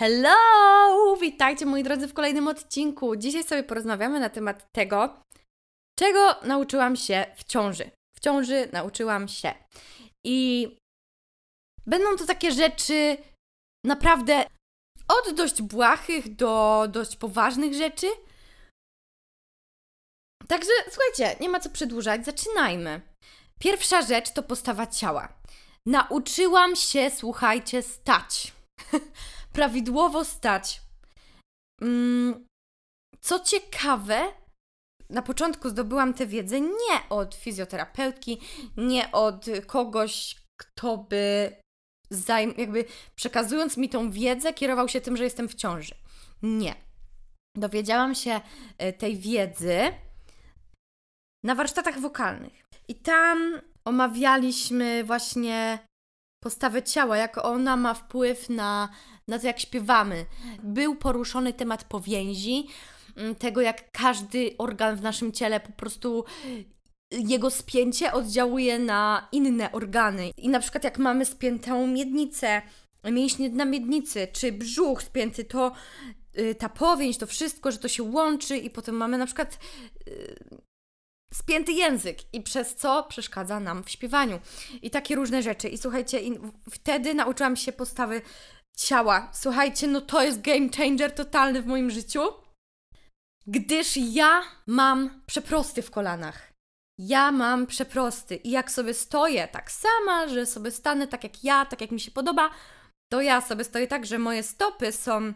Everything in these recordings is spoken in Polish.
Hello! Witajcie moi drodzy w kolejnym odcinku. Dzisiaj sobie porozmawiamy na temat tego, czego nauczyłam się w ciąży. W ciąży nauczyłam się. I będą to takie rzeczy naprawdę od dość błahych do dość poważnych rzeczy. Także słuchajcie, nie ma co przedłużać, zaczynajmy. Pierwsza rzecz to postawa ciała. Nauczyłam się, słuchajcie, stać. prawidłowo stać. Mm, co ciekawe, na początku zdobyłam tę wiedzę nie od fizjoterapeutki, nie od kogoś, kto by zajm- jakby przekazując mi tą wiedzę, kierował się tym, że jestem w ciąży. Nie. Dowiedziałam się e, tej wiedzy na warsztatach wokalnych. I tam omawialiśmy właśnie postawę ciała, jak ona ma wpływ na, na to, jak śpiewamy. Był poruszony temat powięzi, mm, tego jak każdy organ w naszym ciele po prostu jego spięcie oddziałuje na inne organy. I na przykład jak mamy spiętą miednicę, mięśnie dna miednicy, czy brzuch spięty, to y, ta powięź, to wszystko, że to się łączy i potem mamy na przykład y, spięty język i przez co przeszkadza nam w śpiewaniu. I takie różne rzeczy. I słuchajcie, i wtedy nauczyłam się postawy ciała. Słuchajcie, no to jest game changer totalny w moim życiu, gdyż ja mam przeprosty w kolanach. Ja mam przeprosty i jak sobie stoję tak sama, że sobie stanę tak jak ja, tak jak mi się podoba, to ja sobie stoję tak, że moje stopy są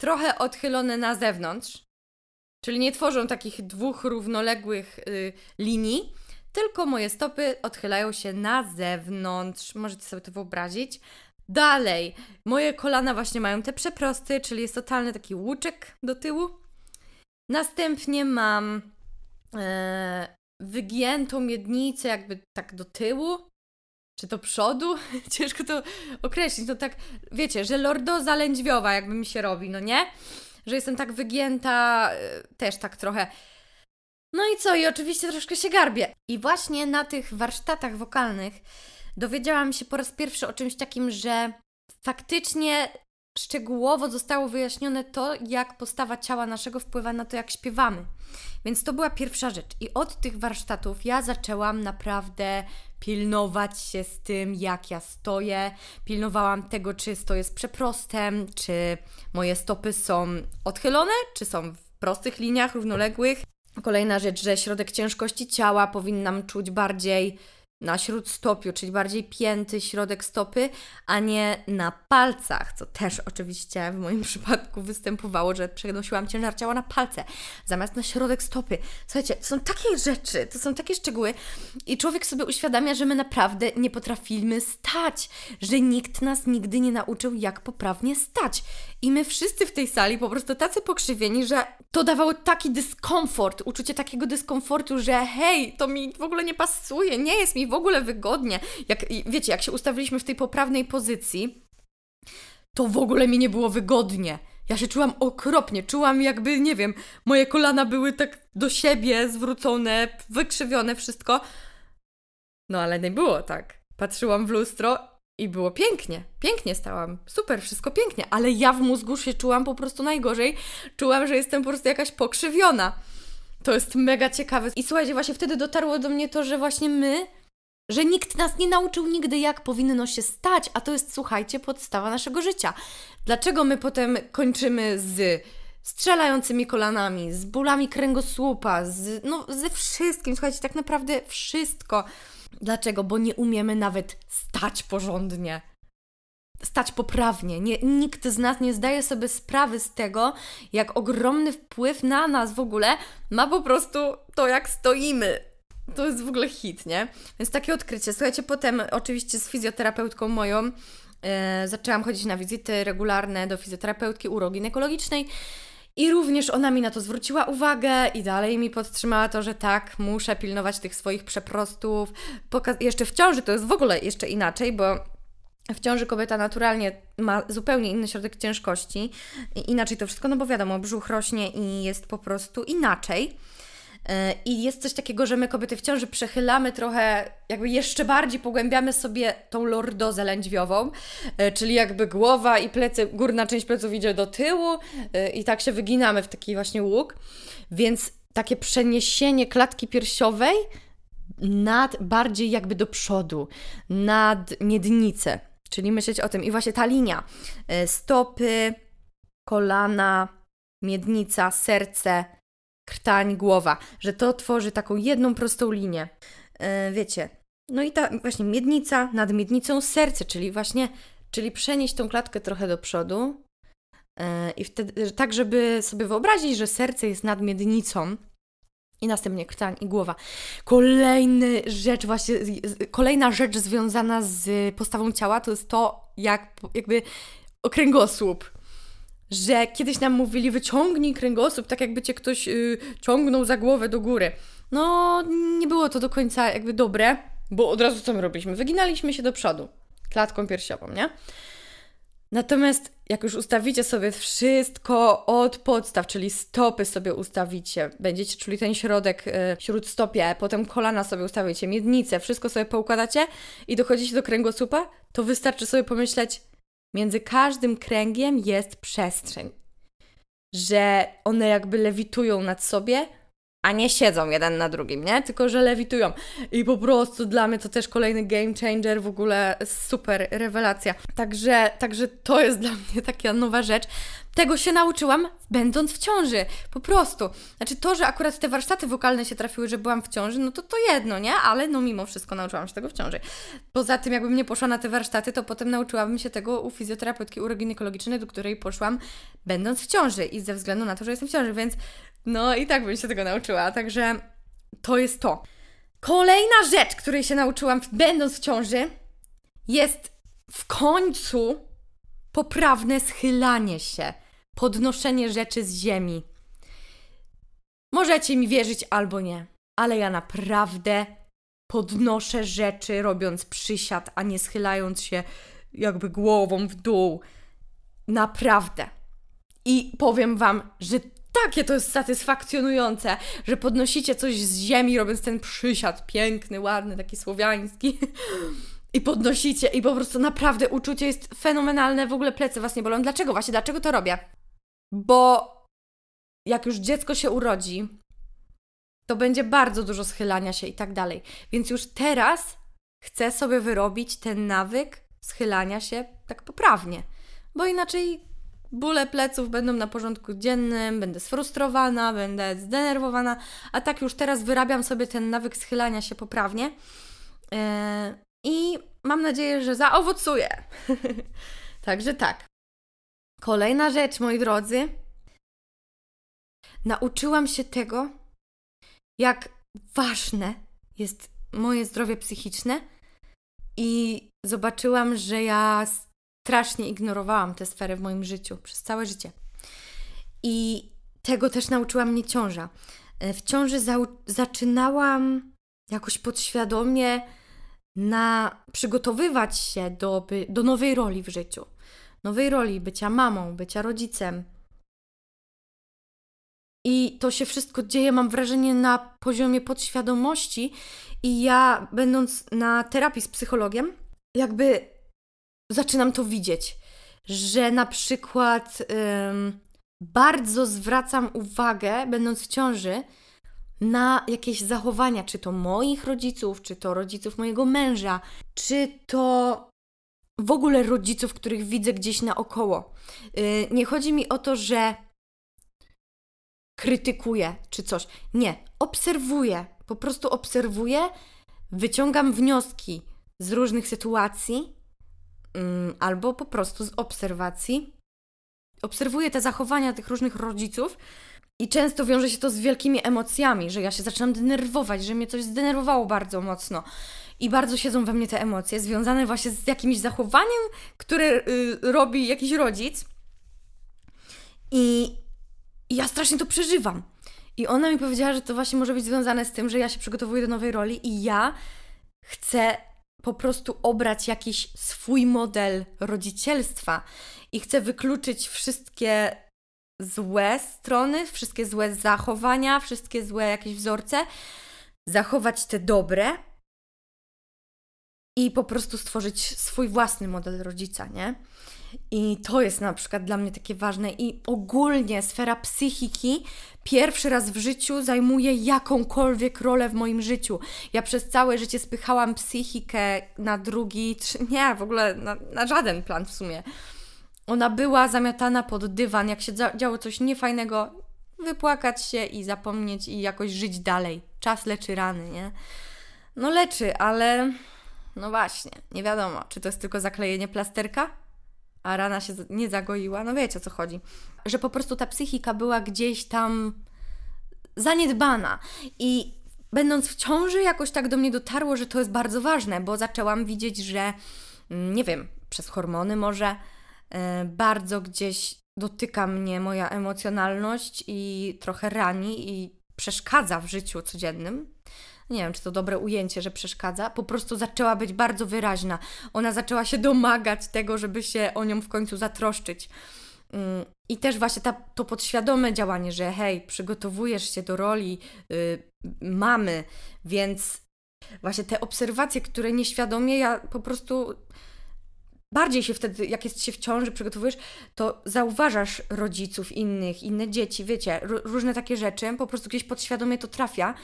trochę odchylone na zewnątrz, Czyli nie tworzą takich dwóch równoległych y, linii, tylko moje stopy odchylają się na zewnątrz. Możecie sobie to wyobrazić. Dalej, moje kolana właśnie mają te przeprosty, czyli jest totalny taki łuczek do tyłu. Następnie mam e, wygiętą miednicę, jakby tak do tyłu, czy do przodu. Ciężko to określić. No tak, wiecie, że lordoza lędźwiowa jakby mi się robi, no nie? że jestem tak wygięta, y, też tak trochę. No i co? I oczywiście troszkę się garbię. I właśnie na tych warsztatach wokalnych dowiedziałam się po raz pierwszy o czymś takim, że faktycznie szczegółowo zostało wyjaśnione to, jak postawa ciała naszego wpływa na to, jak śpiewamy. Więc to była pierwsza rzecz. I od tych warsztatów ja zaczęłam naprawdę pilnować się z tym, jak ja stoję. Pilnowałam tego, czy stoję z przeprostem, czy moje stopy są odchylone, czy są w prostych liniach równoległych. Kolejna rzecz, że środek ciężkości ciała powinnam czuć bardziej na śródstopiu, czyli bardziej pięty środek stopy, a nie na palcach, co też oczywiście w moim przypadku występowało, że przenosiłam ciężar ciała na palce, zamiast na środek stopy. Słuchajcie, to są takie rzeczy, to są takie szczegóły i człowiek sobie uświadamia, że my naprawdę nie potrafimy stać, że nikt nas nigdy nie nauczył, jak poprawnie stać. I my wszyscy w tej sali po prostu tacy pokrzywieni, że to dawało taki dyskomfort, uczucie takiego dyskomfortu, że hej, to mi w ogóle nie pasuje, nie jest mi w ogóle wygodnie. Jak, wiecie, jak się ustawiliśmy w tej poprawnej pozycji, to w ogóle mi nie było wygodnie. Ja się czułam okropnie, czułam jakby, nie wiem, moje kolana były tak do siebie zwrócone, wykrzywione, wszystko. No ale nie było tak. Patrzyłam w lustro i było pięknie, pięknie stałam, super, wszystko pięknie, ale ja w mózgu się czułam po prostu najgorzej, czułam, że jestem po prostu jakaś pokrzywiona. To jest mega ciekawe. I słuchajcie, właśnie wtedy dotarło do mnie to, że właśnie my że nikt nas nie nauczył nigdy, jak powinno się stać, a to jest, słuchajcie, podstawa naszego życia. Dlaczego my potem kończymy z strzelającymi kolanami, z bólami kręgosłupa, z, no, ze wszystkim, słuchajcie, tak naprawdę wszystko. Dlaczego? Bo nie umiemy nawet stać porządnie. Stać poprawnie. Nie, nikt z nas nie zdaje sobie sprawy z tego, jak ogromny wpływ na nas w ogóle ma po prostu to, jak stoimy to jest w ogóle hit, nie? Więc takie odkrycie. Słuchajcie, potem oczywiście z fizjoterapeutką moją e, zaczęłam chodzić na wizyty regularne do fizjoterapeutki uroginekologicznej i również ona mi na to zwróciła uwagę i dalej mi podtrzymała to, że tak, muszę pilnować tych swoich przeprostów. Poka- jeszcze w ciąży to jest w ogóle jeszcze inaczej, bo w ciąży kobieta naturalnie ma zupełnie inny środek ciężkości, I inaczej to wszystko, no bo wiadomo, brzuch rośnie i jest po prostu inaczej. E, I jest coś takiego, że my kobiety w ciąży przechylamy trochę, jakby jeszcze bardziej pogłębiamy sobie tą lordozę lędźwiową, e, czyli jakby głowa i plecy, górna część pleców idzie do tyłu e, i tak się wyginamy w taki właśnie łuk. Więc takie przeniesienie klatki piersiowej nad bardziej jakby do przodu, nad miednicę, czyli myśleć o tym. I właśnie ta linia stopy, kolana, miednica, serce krtań, głowa, że to tworzy taką jedną prostą linię. E, wiecie. No i ta właśnie miednica, nad miednicą serce, czyli właśnie, czyli przenieść tą klatkę trochę do przodu e, i wtedy, tak żeby sobie wyobrazić, że serce jest nad miednicą, i następnie krtań i głowa. Kolejna rzecz, właśnie, kolejna rzecz związana z postawą ciała to jest to, jak jakby okręgosłup że kiedyś nam mówili, wyciągnij kręgosłup, tak jakby cię ktoś y, ciągnął za głowę do góry. No, nie było to do końca jakby dobre, bo od razu co my robiliśmy? Wyginaliśmy się do przodu, klatką piersiową, nie? Natomiast jak już ustawicie sobie wszystko od podstaw, czyli stopy sobie ustawicie, będziecie czuli ten środek yy, śródstopie, potem kolana sobie ustawicie, miednicę, wszystko sobie poukładacie i dochodzicie do kręgosłupa, to wystarczy sobie pomyśleć, między każdym kręgiem jest przestrzeń. Że one jakby lewitują nad sobie, a nie siedzą jeden na drugim, nie? Tylko, że lewitują. I po prostu dla mnie to też kolejny game changer, w ogóle super rewelacja. Także, także to jest dla mnie taka nowa rzecz. Tego się nauczyłam, będąc w ciąży. Po prostu. Znaczy, to, że akurat te warsztaty wokalne się trafiły, że byłam w ciąży, no to to jedno, nie? Ale no mimo wszystko nauczyłam się tego w ciąży. Poza tym, jakbym nie poszła na te warsztaty, to potem nauczyłabym się tego u fizjoterapeutki uroginekologicznej, do której poszłam, będąc w ciąży i ze względu na to, że jestem w ciąży, więc no i tak bym się tego nauczyła. Także to jest to. Kolejna rzecz, której się nauczyłam, będąc w ciąży, jest w końcu poprawne schylanie się podnoszenie rzeczy z ziemi. Możecie mi wierzyć albo nie, ale ja naprawdę podnoszę rzeczy robiąc przysiad, a nie schylając się jakby głową w dół. Naprawdę. I powiem Wam, że takie to jest satysfakcjonujące, że podnosicie coś z ziemi, robiąc ten przysiad piękny, ładny, taki słowiański. I podnosicie, i po prostu naprawdę uczucie jest fenomenalne, w ogóle plecy was nie bolą. Dlaczego właśnie, dlaczego to robię? bo jak już dziecko się urodzi, to będzie bardzo dużo schylania się i tak dalej. Więc już teraz chcę sobie wyrobić ten nawyk schylania się tak poprawnie, bo inaczej bóle pleców będą na porządku dziennym, będę sfrustrowana, będę zdenerwowana, a tak już teraz wyrabiam sobie ten nawyk schylania się poprawnie. Yy, I mam nadzieję, że zaowocuje. Także tak. Kolejna rzecz, moi drodzy. Nauczyłam się tego, jak ważne jest moje zdrowie psychiczne i zobaczyłam, że ja strasznie ignorowałam tę sferę w moim życiu przez całe życie. I tego też nauczyła mnie ciąża. E, w ciąży za zaczynałam jakoś podświadomie na przygotowywać się do, do nowej roli w życiu nowej roli, bycia mamą, bycia rodzicem. I to się wszystko dzieje, mam wrażenie, na poziomie podświadomości. I ja, będąc na terapii z psychologiem, jakby zaczynam to widzieć, że na przykład ym, bardzo zwracam uwagę, będąc w ciąży, na jakieś zachowania, czy to moich rodziców, czy to rodziców mojego męża, czy to w ogóle rodziców, których widzę gdzieś naokoło. Y, nie chodzi mi o to, że krytykuję czy coś. Nie, obserwuję, po prostu obserwuję, wyciągam wnioski z różnych sytuacji mm, albo po prostu z obserwacji. Obserwuję te zachowania tych różnych rodziców i często wiąże się to z wielkimi emocjami, że ja się zaczynam denerwować, że mnie coś zdenerwowało bardzo mocno i bardzo siedzą we mnie te emocje związane właśnie z jakimś zachowaniem, które y, robi jakiś rodzic. I, I ja strasznie to przeżywam. I ona mi powiedziała, że to właśnie może być związane z tym, że ja się przygotowuję do nowej roli i ja chcę po prostu obrać jakiś swój model rodzicielstwa i chcę wykluczyć wszystkie złe strony, wszystkie złe zachowania, wszystkie złe jakieś wzorce, zachować te dobre i po prostu stworzyć swój własny model rodzica, nie? I to jest na przykład dla mnie takie ważne. I ogólnie sfera psychiki pierwszy raz w życiu zajmuje jakąkolwiek rolę w moim życiu. Ja przez całe życie spychałam psychikę na drugi, nie, w ogóle na, na żaden plan w sumie. Ona była zamiatana pod dywan. Jak się działo coś niefajnego, wypłakać się i zapomnieć i jakoś żyć dalej. Czas leczy rany, nie? No leczy, ale no właśnie, nie wiadomo, czy to jest tylko zaklejenie plasterka, a rana się nie zagoiła. No wiecie o co chodzi. Że po prostu ta psychika była gdzieś tam zaniedbana. I będąc w ciąży, jakoś tak do mnie dotarło, że to jest bardzo ważne, bo zaczęłam widzieć, że mm, nie wiem, przez hormony może e, bardzo gdzieś dotyka mnie moja emocjonalność i trochę rani i przeszkadza w życiu codziennym nie wiem, czy to dobre ujęcie, że przeszkadza, po prostu zaczęła być bardzo wyraźna. Ona zaczęła się domagać tego, żeby się o nią w końcu zatroszczyć. Mm, I też właśnie ta, to podświadome działanie, że hej, przygotowujesz się do roli y, mamy, więc właśnie te obserwacje, które nieświadomie ja po prostu bardziej się wtedy, jak jest się w ciąży, przygotowujesz, to zauważasz rodziców innych, inne dzieci, wiecie, różne takie rzeczy, po prostu gdzieś podświadomie to trafia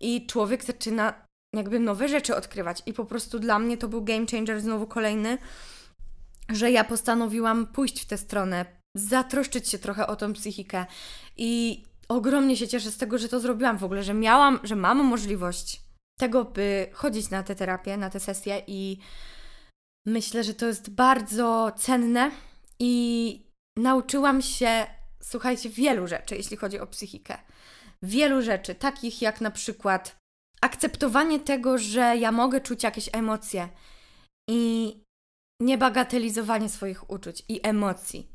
i człowiek zaczyna jakby nowe rzeczy odkrywać. I po prostu dla mnie to był game changer znowu kolejny, że ja postanowiłam pójść w tę stronę, zatroszczyć się trochę o tą psychikę. I ogromnie się cieszę z tego, że to zrobiłam w ogóle, że miałam, że mam możliwość tego, by chodzić na tę terapię, na tę sesję i myślę, że to jest bardzo cenne i nauczyłam się, słuchajcie, wielu rzeczy, jeśli chodzi o psychikę wielu rzeczy, takich jak na przykład akceptowanie tego, że ja mogę czuć jakieś emocje i niebagatelizowanie swoich uczuć i emocji.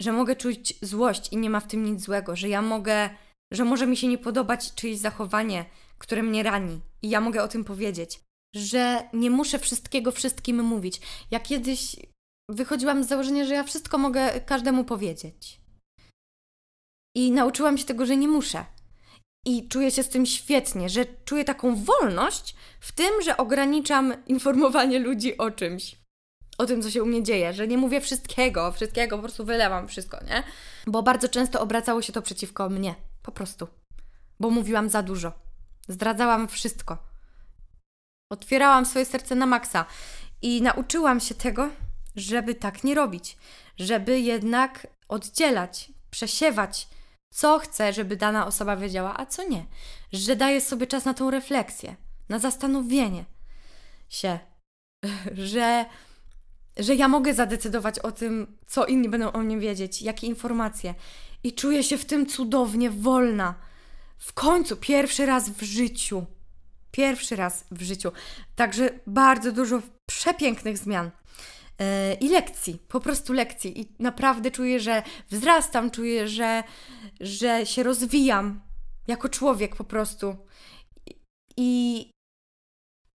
Że mogę czuć złość i nie ma w tym nic złego, że ja mogę, że może mi się nie podobać czyjeś zachowanie, które mnie rani i ja mogę o tym powiedzieć. Że nie muszę wszystkiego wszystkim mówić. Jak kiedyś wychodziłam z założenia, że ja wszystko mogę każdemu powiedzieć. I nauczyłam się tego, że nie muszę. I czuję się z tym świetnie, że czuję taką wolność w tym, że ograniczam informowanie ludzi o czymś. O tym, co się u mnie dzieje, że nie mówię wszystkiego, wszystkiego, po prostu wylewam wszystko, nie? Bo bardzo często obracało się to przeciwko mnie, po prostu. Bo mówiłam za dużo, zdradzałam wszystko. Otwierałam swoje serce na maksa i nauczyłam się tego, żeby tak nie robić, żeby jednak oddzielać, przesiewać co chcę, żeby dana osoba wiedziała, a co nie. Że daję sobie czas na tą refleksję, na zastanowienie się, że, że ja mogę zadecydować o tym, co inni będą o mnie wiedzieć, jakie informacje. I czuję się w tym cudownie wolna. W końcu, pierwszy raz w życiu. Pierwszy raz w życiu. Także bardzo dużo przepięknych zmian. E, i lekcji, po prostu lekcji. I naprawdę czuję, że wzrastam, czuję, że, że się rozwijam jako człowiek po prostu. I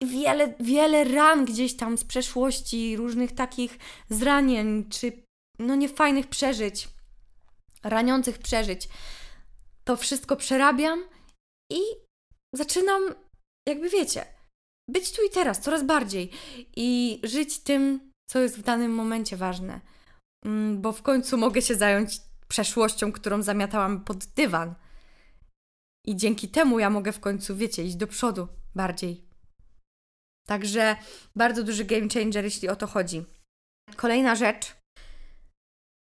wiele, wiele ran gdzieś tam z przeszłości, różnych takich zranień czy no niefajnych przeżyć, raniących przeżyć. To wszystko przerabiam i zaczynam, jakby wiecie, być tu i teraz coraz bardziej i żyć tym, co jest w danym momencie ważne, mm, bo w końcu mogę się zająć przeszłością, którą zamiatałam pod dywan. I dzięki temu ja mogę w końcu, wiecie, iść do przodu bardziej. Także bardzo duży game changer, jeśli o to chodzi. Kolejna rzecz.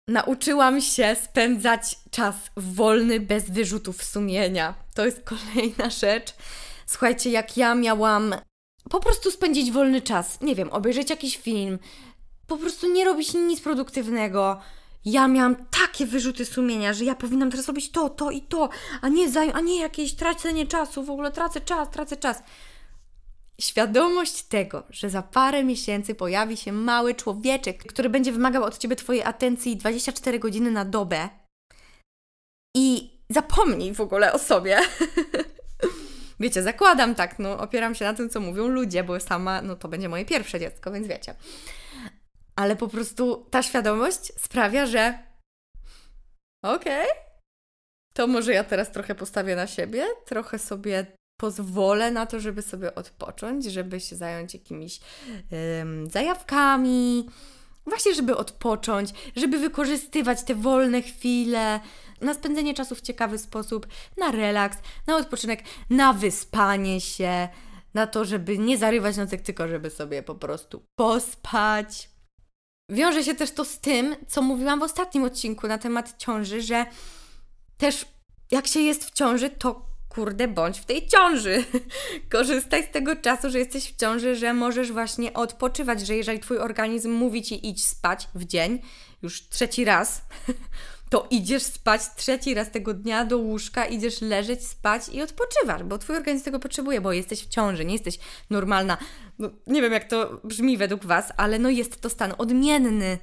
Nauczyłam się spędzać czas wolny bez wyrzutów sumienia. To jest kolejna rzecz. Słuchajcie, jak ja miałam po prostu spędzić wolny czas, nie wiem, obejrzeć jakiś film, po prostu nie robić nic produktywnego. Ja miałam takie wyrzuty sumienia, że ja powinnam teraz robić to, to i to, a nie, zaj, a nie jakieś tracenie czasu, w ogóle tracę czas, tracę czas. Świadomość tego, że za parę miesięcy pojawi się mały człowieczek, który będzie wymagał od ciebie Twojej atencji 24 godziny na dobę i zapomnij w ogóle o sobie. wiecie, zakładam tak, no opieram się na tym, co mówią ludzie, bo sama, no to będzie moje pierwsze dziecko, więc wiecie ale po prostu ta świadomość sprawia, że okej, okay, to może ja teraz trochę postawię na siebie, trochę sobie pozwolę na to, żeby sobie odpocząć, żeby się zająć jakimiś zajawkami, właśnie żeby odpocząć, żeby wykorzystywać te wolne chwile na spędzenie czasu w ciekawy sposób, na relaks, na odpoczynek, na wyspanie się, na to, żeby nie zarywać nocek, tylko żeby sobie po prostu pospać. Wiąże się też to z tym, co mówiłam w ostatnim odcinku na temat ciąży, że też jak się jest w ciąży, to kurde, bądź w tej ciąży. Korzystaj z tego czasu, że jesteś w ciąży, że możesz właśnie odpoczywać, że jeżeli twój organizm mówi ci idź spać w dzień, już trzeci raz, to idziesz spać trzeci raz tego dnia do łóżka, idziesz leżeć, spać i odpoczywasz, bo twój organizm tego potrzebuje, bo jesteś w ciąży, nie jesteś normalna. No, nie wiem, jak to brzmi według Was, ale no jest to stan odmienny.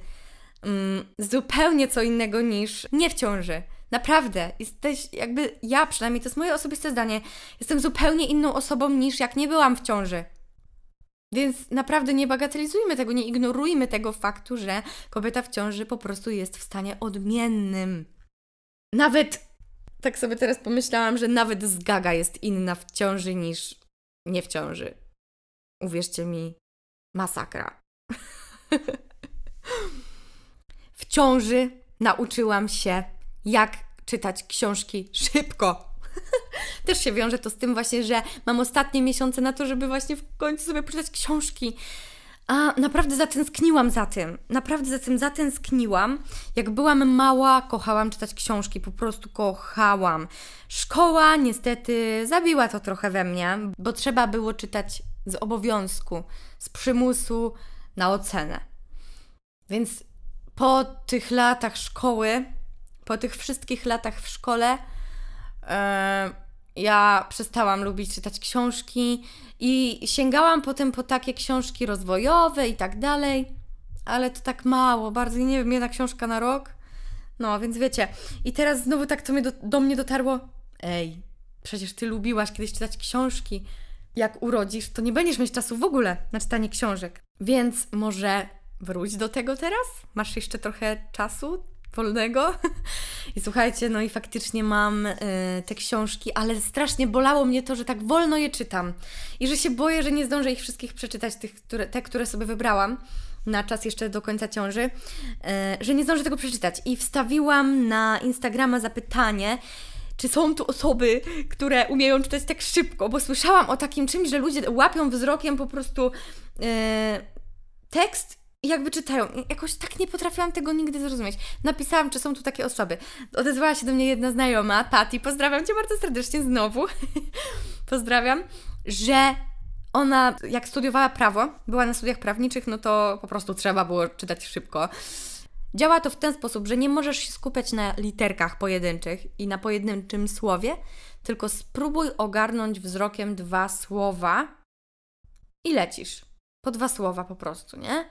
Mm, zupełnie co innego niż nie w ciąży. Naprawdę, jesteś jakby ja przynajmniej, to jest moje osobiste zdanie, jestem zupełnie inną osobą niż jak nie byłam w ciąży. Więc naprawdę nie bagatelizujmy tego, nie ignorujmy tego faktu, że kobieta w ciąży po prostu jest w stanie odmiennym. Nawet, tak sobie teraz pomyślałam, że nawet zgaga jest inna w ciąży niż nie w ciąży. Uwierzcie mi, masakra. w ciąży nauczyłam się, jak czytać książki szybko też się wiąże to z tym właśnie, że mam ostatnie miesiące na to, żeby właśnie w końcu sobie przeczytać książki. A naprawdę zatęskniłam za tym. Naprawdę za tym zatęskniłam. Jak byłam mała, kochałam czytać książki, po prostu kochałam. Szkoła niestety zabiła to trochę we mnie, bo trzeba było czytać z obowiązku, z przymusu na ocenę. Więc po tych latach szkoły, po tych wszystkich latach w szkole, e, ja przestałam lubić czytać książki i sięgałam potem po takie książki rozwojowe i tak dalej, ale to tak mało, bardzo nie wiem, jedna książka na rok. No, więc wiecie. I teraz znowu tak to mnie do, do mnie dotarło. Ej, przecież ty lubiłaś kiedyś czytać książki. Jak urodzisz, to nie będziesz mieć czasu w ogóle na czytanie książek. Więc może wróć do tego teraz? Masz jeszcze trochę czasu? wolnego I słuchajcie, no i faktycznie mam y, te książki, ale strasznie bolało mnie to, że tak wolno je czytam i że się boję, że nie zdążę ich wszystkich przeczytać, tych, które, te, które sobie wybrałam na czas jeszcze do końca ciąży, y, że nie zdążę tego przeczytać. I wstawiłam na Instagrama zapytanie, czy są tu osoby, które umieją czytać tak szybko, bo słyszałam o takim czymś, że ludzie łapią wzrokiem po prostu. Y, tekst jakby czytają. Jakoś tak nie potrafiłam tego nigdy zrozumieć. Napisałam, czy są tu takie osoby. Odezwała się do mnie jedna znajoma, Tati, pozdrawiam Cię bardzo serdecznie znowu. pozdrawiam, że ona jak studiowała prawo, była na studiach prawniczych, no to po prostu trzeba było czytać szybko. Działa to w ten sposób, że nie możesz się skupiać na literkach pojedynczych i na pojedynczym słowie, tylko spróbuj ogarnąć wzrokiem dwa słowa i lecisz. Po dwa słowa po prostu, nie?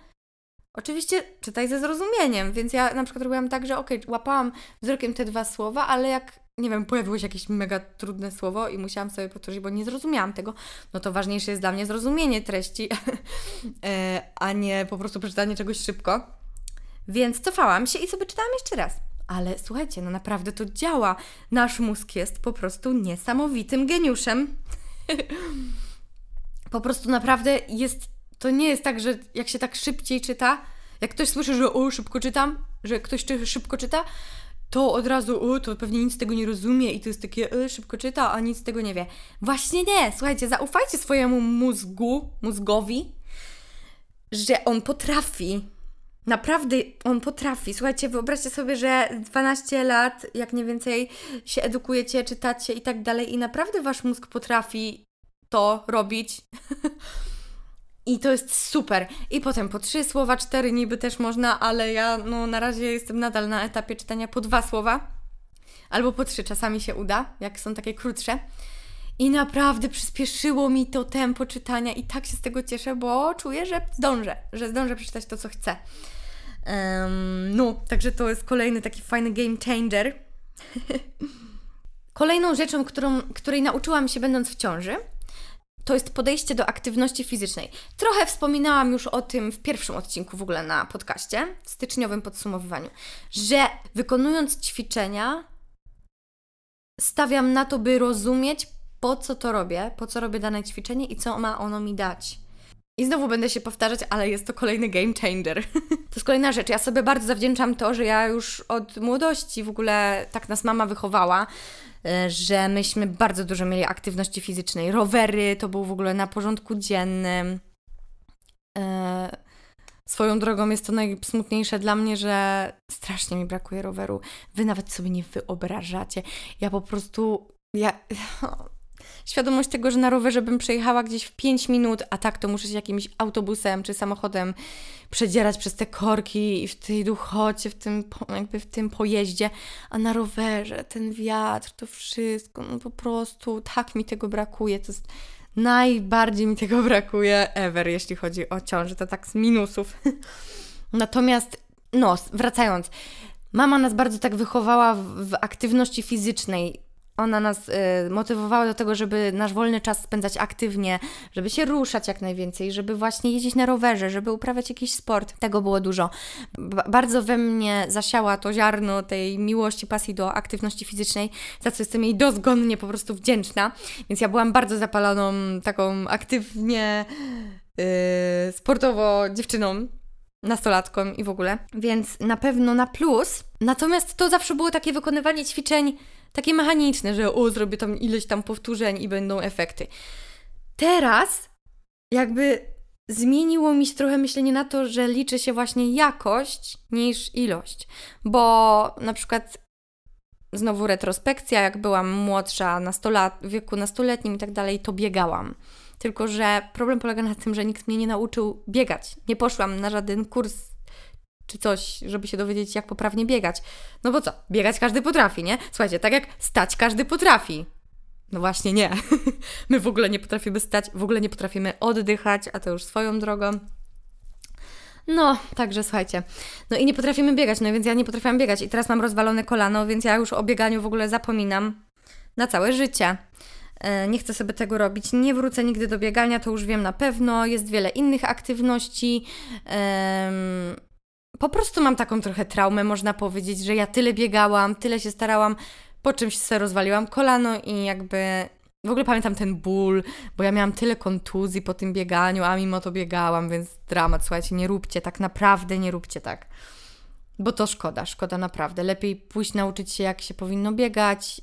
Oczywiście czytaj ze zrozumieniem, więc ja na przykład robiłam tak, że okej, okay, łapałam wzrokiem te dwa słowa, ale jak, nie wiem, pojawiło się jakieś mega trudne słowo i musiałam sobie powtórzyć, bo nie zrozumiałam tego, no to ważniejsze jest dla mnie zrozumienie treści, e, a nie po prostu przeczytanie czegoś szybko. Więc cofałam się i sobie czytałam jeszcze raz. Ale słuchajcie, no naprawdę to działa. Nasz mózg jest po prostu niesamowitym geniuszem. po prostu naprawdę jest to nie jest tak, że jak się tak szybciej czyta, jak ktoś słyszy, że o, szybko czytam, że ktoś szybko czyta, to od razu, o, to pewnie nic z tego nie rozumie i to jest takie, o, e, szybko czyta, a nic z tego nie wie. Właśnie nie, słuchajcie, zaufajcie swojemu mózgu, mózgowi, że on potrafi. Naprawdę on potrafi. Słuchajcie, wyobraźcie sobie, że 12 lat, jak nie więcej, się edukujecie, czytacie i tak dalej, i naprawdę wasz mózg potrafi to robić. I to jest super. I potem po trzy słowa, cztery niby też można, ale ja no, na razie jestem nadal na etapie czytania po dwa słowa, albo po trzy czasami się uda, jak są takie krótsze. I naprawdę przyspieszyło mi to tempo czytania i tak się z tego cieszę, bo czuję, że zdążę, że zdążę przeczytać to, co chcę. Um, no, także to jest kolejny taki fajny game changer. Kolejną rzeczą, którą, której nauczyłam się będąc w ciąży, to jest podejście do aktywności fizycznej. Trochę wspominałam już o tym w pierwszym odcinku w ogóle na podcaście, w styczniowym podsumowywaniu, że wykonując ćwiczenia, stawiam na to, by rozumieć, po co to robię, po co robię dane ćwiczenie i co ma ono mi dać. I znowu będę się powtarzać, ale jest to kolejny game changer. to jest kolejna rzecz. Ja sobie bardzo zawdzięczam to, że ja już od młodości w ogóle tak nas mama wychowała, E, że myśmy bardzo dużo mieli aktywności fizycznej. Rowery to był w ogóle na porządku dziennym. E, swoją drogą jest to najsmutniejsze dla mnie, że strasznie mi brakuje roweru. Wy nawet sobie nie wyobrażacie. Ja po prostu. Ja Świadomość tego, że na rowerze bym przejechała gdzieś w 5 minut, a tak to muszę się jakimś autobusem czy samochodem przedzierać przez te korki i w tej duchocie, w tym, jakby w tym pojeździe, a na rowerze ten wiatr, to wszystko, no po prostu tak mi tego brakuje. To jest, najbardziej mi tego brakuje ever, jeśli chodzi o ciążę, to tak z minusów. Natomiast, no, wracając, mama nas bardzo tak wychowała w, w aktywności fizycznej ona nas y, motywowała do tego, żeby nasz wolny czas spędzać aktywnie, żeby się ruszać jak najwięcej, żeby właśnie jeździć na rowerze, żeby uprawiać jakiś sport. Tego było dużo. B bardzo we mnie zasiała to ziarno tej miłości, pasji do aktywności fizycznej, za co jestem jej dozgonnie po prostu wdzięczna. Więc ja byłam bardzo zapaloną, taką aktywnie y, sportowo dziewczyną nastolatkom i w ogóle. Więc na pewno na plus. Natomiast to zawsze było takie wykonywanie ćwiczeń takie mechaniczne, że o, zrobię tam ileś tam powtórzeń i będą efekty. Teraz jakby zmieniło mi się trochę myślenie na to, że liczy się właśnie jakość niż ilość. Bo na przykład znowu retrospekcja, jak byłam młodsza, nastolat w wieku nastoletnim i tak dalej, to biegałam. Tylko, że problem polega na tym, że nikt mnie nie nauczył biegać. Nie poszłam na żaden kurs czy coś, żeby się dowiedzieć, jak poprawnie biegać. No bo co, biegać każdy potrafi, nie? Słuchajcie, tak jak stać każdy potrafi. No właśnie nie. My w ogóle nie potrafimy stać, w ogóle nie potrafimy oddychać, a to już swoją drogą. No, także słuchajcie. No i nie potrafimy biegać, no więc ja nie potrafiłam biegać i teraz mam rozwalone kolano, więc ja już o bieganiu w ogóle zapominam na całe życie. E, nie chcę sobie tego robić, nie wrócę nigdy do biegania, to już wiem na pewno. Jest wiele innych aktywności po prostu mam taką trochę traumę, można powiedzieć, że ja tyle biegałam, tyle się starałam, po czymś sobie rozwaliłam kolano i jakby w ogóle pamiętam ten ból, bo ja miałam tyle kontuzji po tym bieganiu, a mimo to biegałam, więc dramat. Słuchajcie, nie róbcie tak, naprawdę nie róbcie tak. Bo to szkoda, szkoda naprawdę. Lepiej pójść nauczyć się, jak się powinno biegać,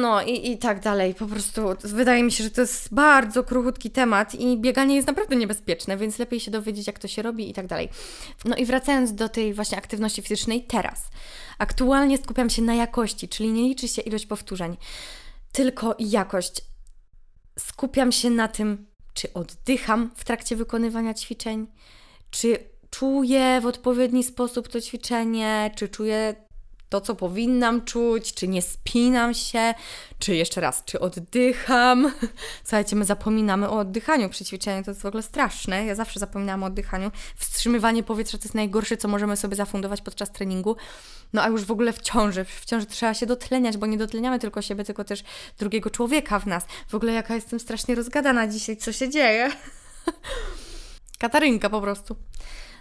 no i, i tak dalej. Po prostu wydaje mi się, że to jest bardzo krótki temat i bieganie jest naprawdę niebezpieczne, więc lepiej się dowiedzieć, jak to się robi i tak dalej. No i wracając do tej właśnie aktywności fizycznej teraz. Aktualnie skupiam się na jakości, czyli nie liczy się ilość powtórzeń, tylko jakość. Skupiam się na tym, czy oddycham w trakcie wykonywania ćwiczeń, czy czuję w odpowiedni sposób to ćwiczenie, czy czuję to, co powinnam czuć, czy nie spinam się, czy jeszcze raz, czy oddycham. Słuchajcie, my zapominamy o oddychaniu przy ćwiczeniu, to jest w ogóle straszne. Ja zawsze zapominam o oddychaniu. Wstrzymywanie powietrza to jest najgorsze, co możemy sobie zafundować podczas treningu. No a już w ogóle w ciąży, w ciąży trzeba się dotleniać, bo nie dotleniamy tylko siebie, tylko też drugiego człowieka w nas. W ogóle jaka jestem strasznie rozgadana dzisiaj, co się dzieje. Katarynka po prostu.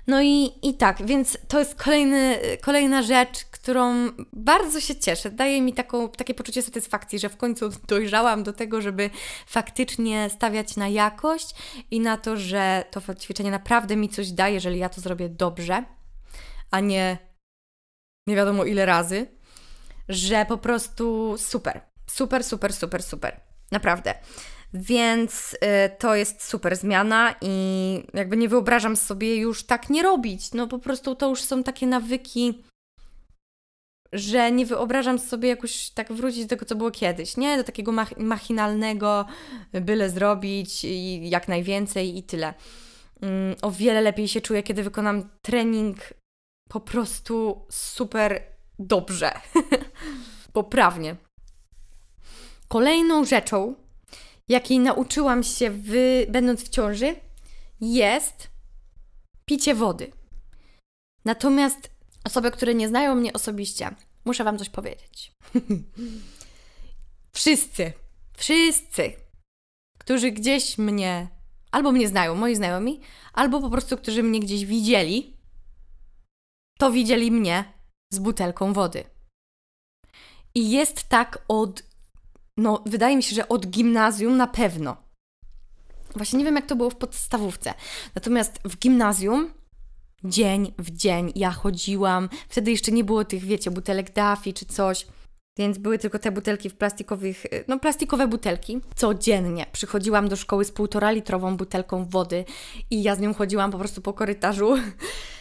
No i, i tak, więc to jest kolejny, kolejna rzecz, którą bardzo się cieszę. Daje mi taką, takie poczucie satysfakcji, że w końcu dojrzałam do tego, żeby faktycznie stawiać na jakość i na to, że to ćwiczenie naprawdę mi coś da, jeżeli ja to zrobię dobrze, a nie nie wiadomo ile razy, że po prostu super, super, super, super, super. Naprawdę. Więc y, to jest super zmiana i jakby nie wyobrażam sobie już tak nie robić. No po prostu to już są takie nawyki, że nie wyobrażam sobie jakoś tak wrócić do tego, co było kiedyś, nie? Do takiego mach machinalnego, byle zrobić i jak najwięcej i tyle. Mm, o wiele lepiej się czuję, kiedy wykonam trening po prostu super dobrze, poprawnie. Kolejną rzeczą, jakiej nauczyłam się w, będąc w ciąży, jest picie wody. Natomiast osoby, które nie znają mnie osobiście, muszę Wam coś powiedzieć. wszyscy, wszyscy, którzy gdzieś mnie, albo mnie znają, moi znajomi, albo po prostu, którzy mnie gdzieś widzieli, to widzieli mnie z butelką wody. I jest tak od no wydaje mi się, że od gimnazjum na pewno. Właśnie nie wiem, jak to było w podstawówce. Natomiast w gimnazjum dzień w dzień ja chodziłam. Wtedy jeszcze nie było tych, wiecie, butelek Daffy czy coś. Więc były tylko te butelki w plastikowych, y, no plastikowe butelki. Codziennie przychodziłam do szkoły z półtora litrową butelką wody i ja z nią chodziłam po prostu po korytarzu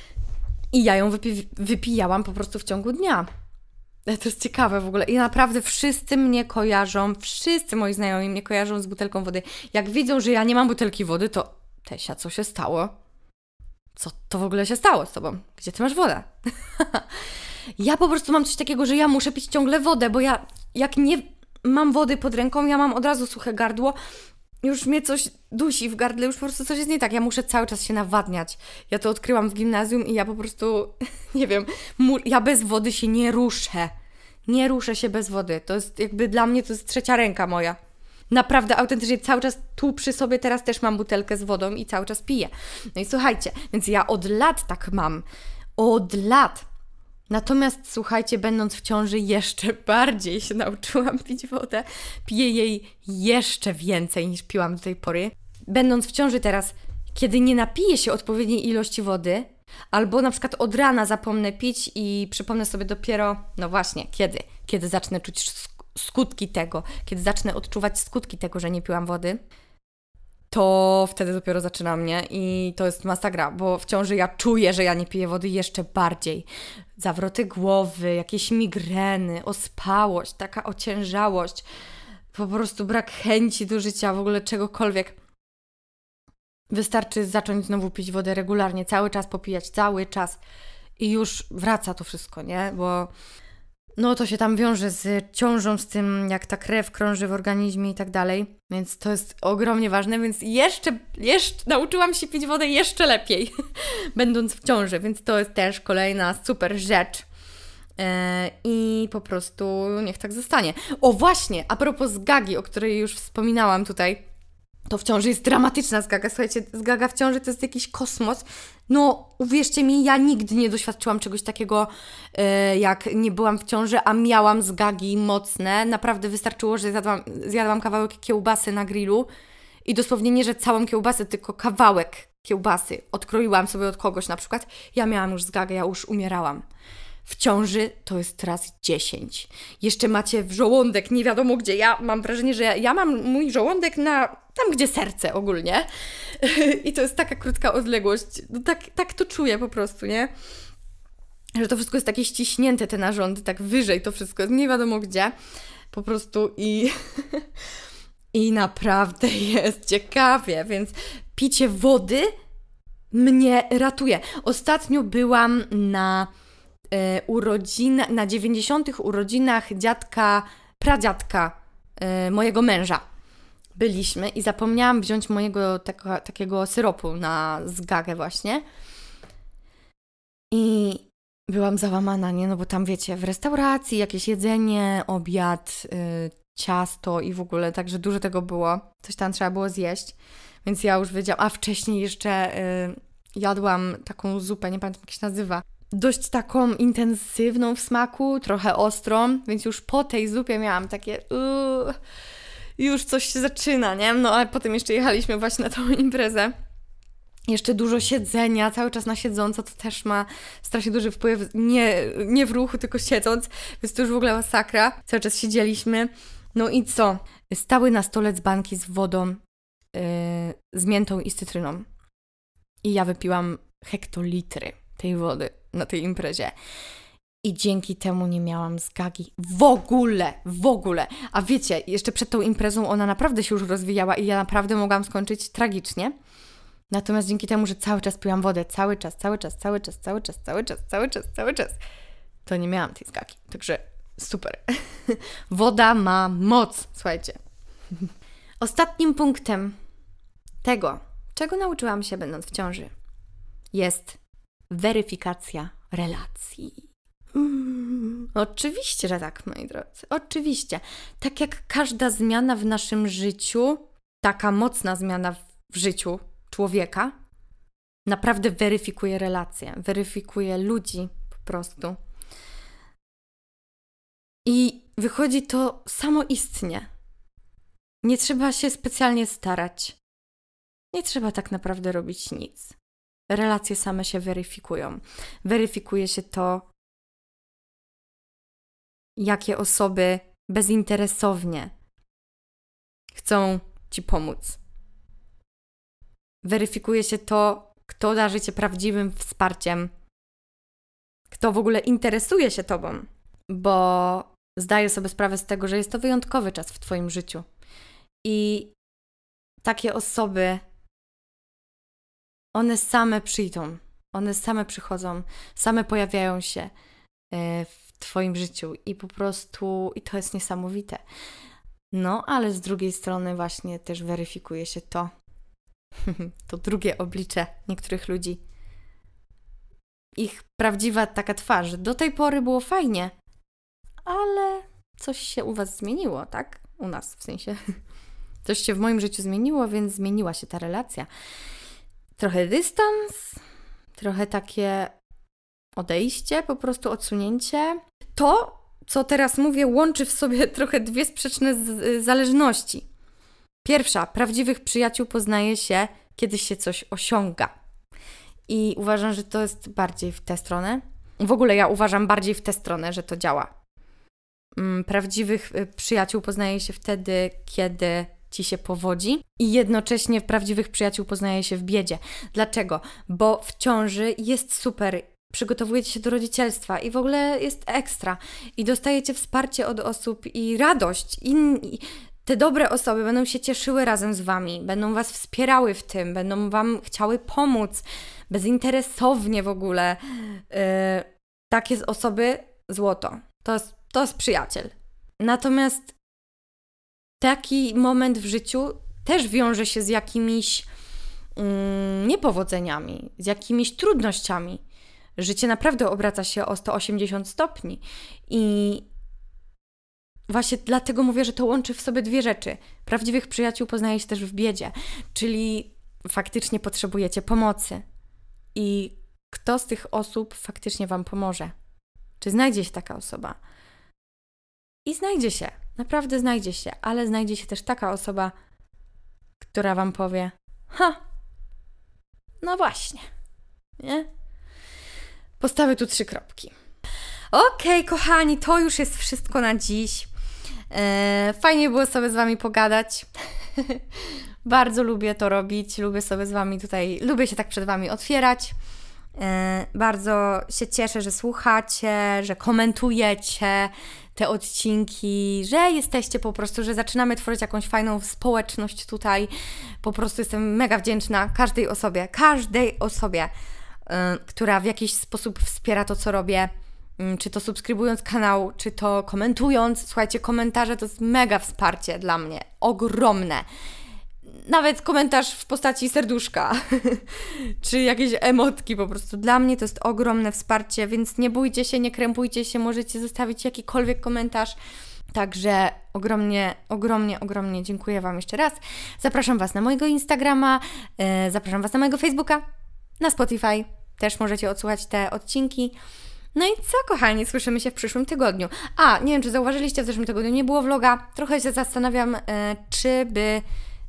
i ja ją wypi wypijałam po prostu w ciągu dnia. E, to jest ciekawe w ogóle. I naprawdę wszyscy mnie kojarzą, wszyscy moi znajomi mnie kojarzą z butelką wody. Jak widzą, że ja nie mam butelki wody, to Tesia, co się stało? Co to w ogóle się stało z tobą? Gdzie ty masz wodę? ja po prostu mam coś takiego, że ja muszę pić ciągle wodę, bo ja jak nie mam wody pod ręką, ja mam od razu suche gardło już mnie coś dusi w gardle, już po prostu coś jest nie tak. Ja muszę cały czas się nawadniać. Ja to odkryłam w gimnazjum i ja po prostu, nie wiem, ja bez wody się nie ruszę. Nie ruszę się bez wody. To jest jakby dla mnie to jest trzecia ręka moja. Naprawdę autentycznie cały czas tu przy sobie teraz też mam butelkę z wodą i cały czas piję. No i słuchajcie, więc ja od lat tak mam. Od lat Natomiast słuchajcie, będąc w ciąży, jeszcze bardziej się nauczyłam pić wodę. Piję jej jeszcze więcej niż piłam do tej pory. Będąc w ciąży teraz, kiedy nie napiję się odpowiedniej ilości wody, albo na przykład od rana zapomnę pić i przypomnę sobie dopiero, no właśnie, kiedy? Kiedy zacznę czuć skutki tego, kiedy zacznę odczuwać skutki tego, że nie piłam wody, to wtedy dopiero zaczyna mnie i to jest masakra, bo wciąż ja czuję, że ja nie piję wody jeszcze bardziej. Zawroty głowy, jakieś migreny, ospałość, taka ociężałość, po prostu brak chęci do życia, w ogóle czegokolwiek. Wystarczy zacząć znowu pić wodę regularnie, cały czas popijać, cały czas i już wraca to wszystko, nie? Bo no to się tam wiąże z ciążą, z tym, jak ta krew krąży w organizmie i tak dalej. Więc to jest ogromnie ważne, więc jeszcze, jeszcze nauczyłam się pić wodę jeszcze lepiej, będąc w ciąży, więc to jest też kolejna super rzecz. E, I po prostu niech tak zostanie. O właśnie, a propos gagi, o której już wspominałam tutaj, to wciąż jest dramatyczna zgaga. Słuchajcie, zgaga w ciąży to jest jakiś kosmos. No, uwierzcie mi, ja nigdy nie doświadczyłam czegoś takiego, e, jak nie byłam w ciąży, a miałam zgagi mocne. Naprawdę wystarczyło, że zjadłam, zjadłam kawałek kiełbasy na grillu i dosłownie nie, że całą kiełbasę, tylko kawałek kiełbasy odkroiłam sobie od kogoś na przykład. Ja miałam już zgagę, ja już umierałam. W ciąży to jest teraz 10. Jeszcze macie w żołądek, nie wiadomo gdzie. Ja mam wrażenie, że ja, ja mam mój żołądek na tam gdzie serce ogólnie. I to jest taka krótka odległość. No tak, tak to czuję po prostu, nie? Że to wszystko jest takie ściśnięte, te narządy, tak wyżej to wszystko jest, nie wiadomo gdzie. Po prostu i... I naprawdę jest ciekawie, więc picie wody mnie ratuje. Ostatnio byłam na e, na 90. urodzinach dziadka, pradziadka e, mojego męża byliśmy i zapomniałam wziąć mojego takiego syropu na zgagę właśnie. I byłam załamana, nie? No bo tam wiecie, w restauracji jakieś jedzenie, obiad, yy, ciasto i w ogóle, także dużo tego było. Coś tam trzeba było zjeść, więc ja już wiedziałam. A wcześniej jeszcze yy, jadłam taką zupę, nie pamiętam jak się nazywa. Dość taką intensywną w smaku, trochę ostrą, więc już po tej zupie miałam takie. Yy już coś się zaczyna, nie? No a potem jeszcze jechaliśmy właśnie na tą imprezę. Jeszcze dużo siedzenia, cały czas na siedząco, to też ma strasznie duży wpływ, nie, nie w ruchu, tylko siedząc, więc to już w ogóle masakra. Cały czas siedzieliśmy. No i co? Stały na stole dzbanki z wodą, yy, z miętą i z cytryną. I ja wypiłam hektolitry tej wody na tej imprezie i dzięki temu nie miałam zgagi. W ogóle, w ogóle. A wiecie, jeszcze przed tą imprezą ona naprawdę się już rozwijała i ja naprawdę mogłam skończyć tragicznie. Natomiast dzięki temu, że cały czas piłam wodę, cały czas, cały czas, cały czas, cały czas, cały czas, cały czas, cały czas, to nie miałam tej zgagi. Także super. Woda ma moc, słuchajcie. Ostatnim punktem tego, czego nauczyłam się będąc w ciąży, jest weryfikacja relacji. Mm, oczywiście, że tak, moi drodzy. Oczywiście. Tak jak każda zmiana w naszym życiu, taka mocna zmiana w życiu człowieka, naprawdę weryfikuje relacje, weryfikuje ludzi po prostu. I wychodzi to samoistnie. Nie trzeba się specjalnie starać. Nie trzeba tak naprawdę robić nic. Relacje same się weryfikują. Weryfikuje się to jakie osoby bezinteresownie chcą ci pomóc. Weryfikuje się to, kto darzy cię prawdziwym wsparciem, kto w ogóle interesuje się tobą, bo zdaję sobie sprawę z tego, że jest to wyjątkowy czas w twoim życiu. I takie osoby, one same przyjdą, one same przychodzą, same pojawiają się e, w w Twoim życiu i po prostu, i to jest niesamowite. No, ale z drugiej strony właśnie też weryfikuje się to, to drugie oblicze niektórych ludzi. Ich prawdziwa taka twarz. Do tej pory było fajnie, ale coś się u Was zmieniło, tak? U nas w sensie. Coś się w moim życiu zmieniło, więc zmieniła się ta relacja. Trochę dystans, trochę takie odejście, po prostu odsunięcie. To, co teraz mówię, łączy w sobie trochę dwie sprzeczne zależności. Pierwsza, prawdziwych przyjaciół poznaje się, kiedy się coś osiąga. I uważam, że to jest bardziej w tę stronę. W ogóle ja uważam bardziej w tę stronę, że to działa. Mm, prawdziwych y, przyjaciół poznaje się wtedy, kiedy ci się powodzi i jednocześnie prawdziwych przyjaciół poznaje się w biedzie. Dlaczego? Bo w ciąży jest super przygotowujecie się do rodzicielstwa i w ogóle jest ekstra. I dostajecie wsparcie od osób i radość. Inni, te dobre osoby będą się cieszyły razem z wami, będą was wspierały w tym, będą wam chciały pomóc bezinteresownie w ogóle. Yy, takie z osoby złoto. To jest, to jest przyjaciel. Natomiast taki moment w życiu też wiąże się z jakimiś yy, niepowodzeniami, z jakimiś trudnościami życie naprawdę obraca się o 180 stopni. I właśnie dlatego mówię, że to łączy w sobie dwie rzeczy. Prawdziwych przyjaciół poznaje się też w biedzie, czyli faktycznie potrzebujecie pomocy. I kto z tych osób faktycznie Wam pomoże? Czy znajdzie się taka osoba? I znajdzie się, naprawdę znajdzie się, ale znajdzie się też taka osoba, która Wam powie: Ha, no właśnie, nie? Postawię tu trzy kropki. Okej, okay, kochani, to już jest wszystko na dziś. Eee, fajnie było sobie z Wami pogadać. Bardzo lubię to robić, lubię sobie z Wami tutaj, lubię się tak przed Wami otwierać. E, bardzo się cieszę, że słuchacie, że komentujecie te odcinki, że jesteście po prostu, że zaczynamy tworzyć jakąś fajną społeczność tutaj. Po prostu jestem mega wdzięczna każdej osobie, każdej osobie. Y, która w jakiś sposób wspiera to, co robię, mm, czy to subskrybując kanał, czy to komentując. Słuchajcie, komentarze to jest mega wsparcie dla mnie, ogromne. Nawet komentarz w postaci serduszka, czy jakieś emotki po prostu. Dla mnie to jest ogromne wsparcie, więc nie bójcie się, nie krępujcie się, możecie zostawić jakikolwiek komentarz. Także ogromnie, ogromnie, ogromnie dziękuję Wam jeszcze raz. Zapraszam Was na mojego Instagrama, y, zapraszam Was na mojego Facebooka, na Spotify też możecie odsłuchać te odcinki. No i co, kochani, słyszymy się w przyszłym tygodniu. A, nie wiem, czy zauważyliście, w zeszłym tygodniu nie było vloga. Trochę się zastanawiam, e, czy by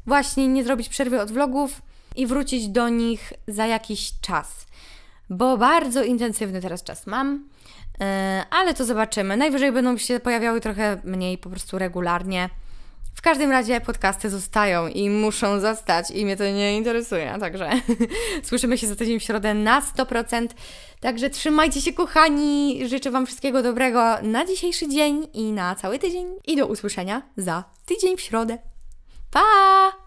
właśnie nie zrobić przerwy od vlogów i wrócić do nich za jakiś czas. Bo bardzo intensywny teraz czas mam, e, ale to zobaczymy. Najwyżej będą się pojawiały trochę mniej po prostu regularnie. W każdym razie podcasty zostają i muszą zostać i mnie to nie interesuje, także słyszymy się za tydzień w środę na 100%. Także trzymajcie się kochani, życzę Wam wszystkiego dobrego na dzisiejszy dzień i na cały tydzień i do usłyszenia za tydzień w środę. Pa!